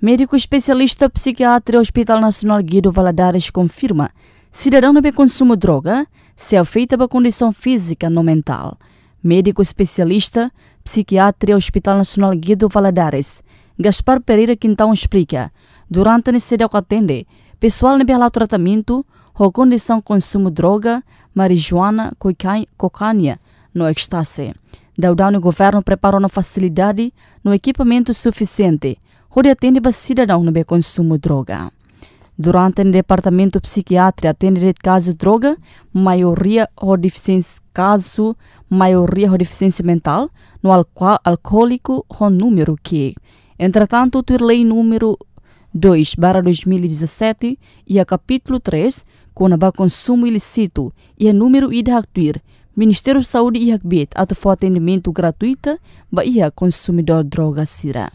Médico especialista psiquiatra Hospital Nacional Guido Valadares confirma: cidadão não consumo droga se é feita para condição física não mental. Médico especialista psiquiatra Hospital Nacional Guido Valadares, Gaspar Pereira Quintão explica: durante a necessidade que atende, pessoal não ao tratamento ou condição consumo droga, marijuana, cocaína, no ecstasy. Daudão o governo preparou na facilidade no equipamento suficiente onde atende cidadão no consumo de droga. Durante o departamento psiquiátrico atende caso de droga, maioria ou deficiência caso, maioria ou deficiência mental, no alco alcoólico com número que. Entretanto, a lei número 2 barra 2017 e a capítulo 3, o consumo ilícito e a número ida de Ministério da Saúde e a ato atendimento gratuita, para o consumidor droga será.